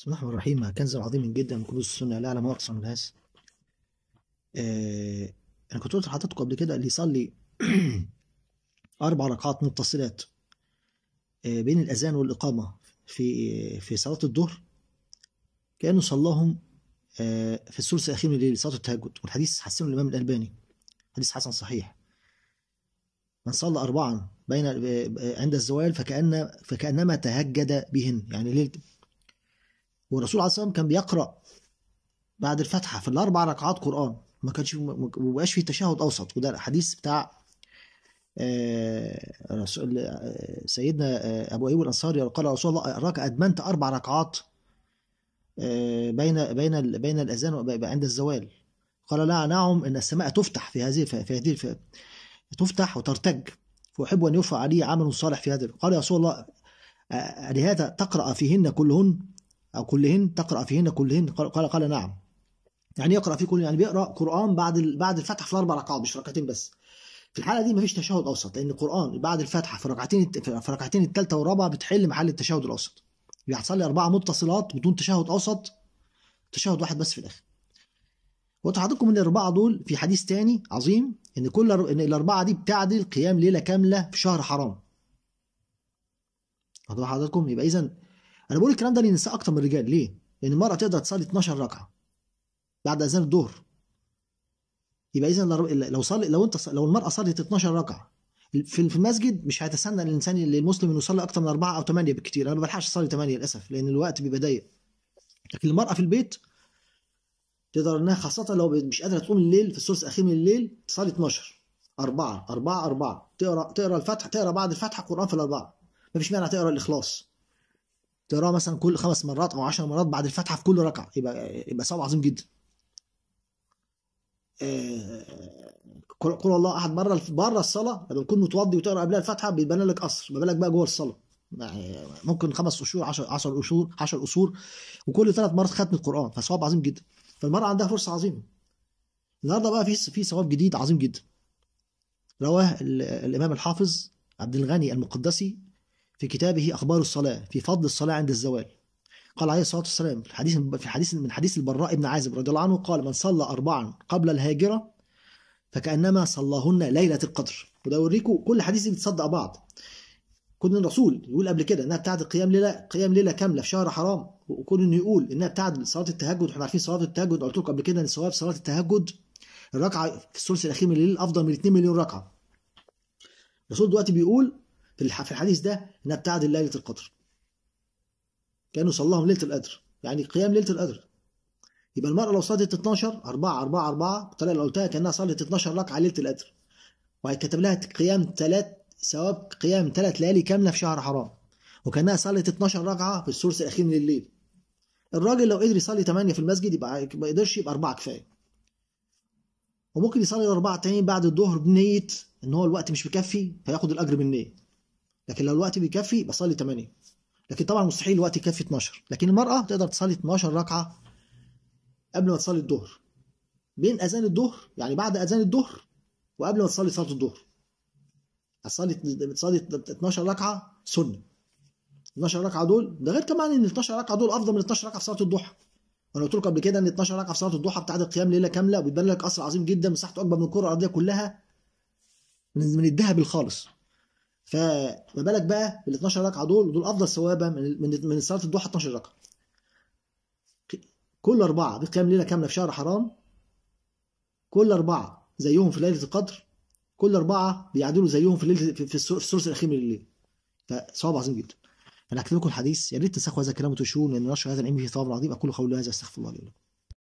بسم الله الرحمن الرحيم كنز عظيم جدا من كنوز السنة لا أعلم أقصى من الناس آه أنا كنت قلت لحضرتكم قبل كده اللي يصلي أربع ركعات متصلات آه بين الأذان والإقامة في في صلاة الظهر كأنه صلاهم آه في الثلث الأخير من الليل صلاة التهجد والحديث حسنه الإمام الألباني حديث حسن صحيح من صلى أربعا بين آه، عند الزوال فكأن فكأنما تهجد بهن يعني ليلة والرسول عليه الصلاه والسلام كان بيقرا بعد الفاتحه في الاربع ركعات قران ما كانش ما بقاش فيه تشهد اوسط وده الحديث بتاع آه، رسول آه، سيدنا آه، ابو ايوب الانصاري قال رسول الله اراك ادمنت اربع ركعات بين بين بين الاذان عند الزوال قال لا نعم ان السماء تفتح في هذه في هذه تفتح وترتج فاحب ان يرفع علي عمل صالح في هذا قال يا رسول الله لهذا تقرا فيهن كلهن أو كلهن تقرأ فيهن كلهن قال قال نعم يعني يقرأ في كل يعني بيقرأ قرآن بعد بعد الفتحة في أربع ركعات مش ركعتين بس في الحالة دي مفيش تشهد أوسط لأن القرآن بعد الفتحة في ركعتين في ركعتين الثالثة والرابعة بتحل محل التشهد الأوسط بيحصل لي أربعة متصلات بدون تشهد أوسط تشهد واحد بس في الآخر وقلت لحضراتكم ان الاربعه دول في حديث تاني عظيم ان كل ان الاربعه دي بتعدل قيام ليله كامله في شهر حرام واضح حضراتكم يبقى اذا انا بقول الكلام ده للنساء اكتر من الرجال ليه؟ لان المرأة تقدر تصلي 12 ركعة بعد اذان الظهر يبقى اذا لو صلي لو انت لو المرأة صلت 12 ركعة في المسجد مش هيتسنى الانسان للمسلم انه يصلي اكتر من أربعة او ثمانية بالكتير انا ما بلحقش اصلي ثمانية للاسف لان الوقت بيبقى ضيق لكن المرأة في البيت تقدر انها خاصة لو مش قادرة تقوم الليل في الثلث الاخير من الليل تصلي 12 أربعة أربعة أربعة تقرا تقرا الفتح تقرا بعد الفتح قرآن في الأربعة مفيش مانع تقرا الإخلاص تقراها مثلا كل خمس مرات او عشر مرات بعد الفاتحه في كل ركعه يبقى يبقى ثواب عظيم جدا آه، قل الله احد مره بره الصلاه لما تكون متوضي وتقرا قبلها الفاتحه بيتبنى لك قصر ما بالك بقى جوه الصلاه يعني ممكن خمس اشهر 10 10 اشهر 10 اسور وكل ثلاث مرات ختم القران فثواب عظيم جدا فالمراه عندها فرصه عظيمه النهارده بقى في في ثواب جديد عظيم جدا رواه الامام الحافظ عبد الغني المقدسي في كتابه أخبار الصلاة في فضل الصلاة عند الزوال قال عليه الصلاة والسلام في حديث في حديث من حديث البراء بن عازب رضي الله عنه قال من صلى أربعا قبل الهاجرة فكأنما صلاهن ليلة القدر وده أوريكم كل حديث بيتصدق بعض كون الرسول يقول قبل كده انها بتاعت قيام ليله قيام ليله كامله في شهر حرام وكون انه يقول انها بتاعت صلاه التهجد احنا عارفين صلاه التهجد قلت لكم قبل كده ان ثواب صلاه التهجد الركعه في الثلث الاخير من الليل افضل من 2 مليون ركعه الرسول دلوقتي بيقول في الحديث ده انها بتعدل ليله القدر كانوا صلاهم ليله القدر يعني قيام ليله القدر يبقى المرأة لو صلت 12 4 4 4 بالطريقة اللي قلتها كأنها صلت 12 ركعة ليلة القدر وهيتكتب لها قيام ثلاث ثواب قيام ثلاث ليالي كاملة في شهر حرام وكأنها صلت 12 ركعة في الثلث الأخير من الليل الراجل لو قدر يصلي 8 في المسجد يبقى ما يقدرش يبقى 4 كفاية وممكن يصلي الأربعة تاني بعد الظهر بنية إن هو الوقت مش مكفي فياخد الأجر بالنية لكن لو الوقت بيكفي بصلي 8 لكن طبعا مستحيل الوقت يكفي 12 لكن المرأة تقدر تصلي 12 ركعة قبل ما تصلي الظهر بين أذان الظهر يعني بعد أذان الظهر وقبل ما تصلي صلاة الظهر هتصلي بتصلي 12 ركعة سنة 12 ركعة دول ده غير كمان إن 12 ركعة دول أفضل من 12 ركعة في صلاة الضحى وانا قلت لكم قبل كده ان 12 ركعه في صلاه الضحى بتاعت القيام ليله كامله وبيبان لك اثر عظيم جدا مساحته اكبر من الكره الارضيه كلها من الذهب الخالص فما بالك بقى بال 12 ركعه دول دول افضل ثوابا من من صلاه الضحى 12 ركعه كل اربعه بقيام ليله كامله في شهر حرام كل اربعه زيهم في ليله القدر كل اربعه بيعدلوا زيهم في ليله في الثلث الاخير من الليل فثواب عظيم جدا انا هكتب لكم الحديث يا ريت تنسخوا هذا الكلام وتشوفوه لان نشر هذا العلم فيه ثواب عظيم اقول قولي هذا استغفر الله لي ولكم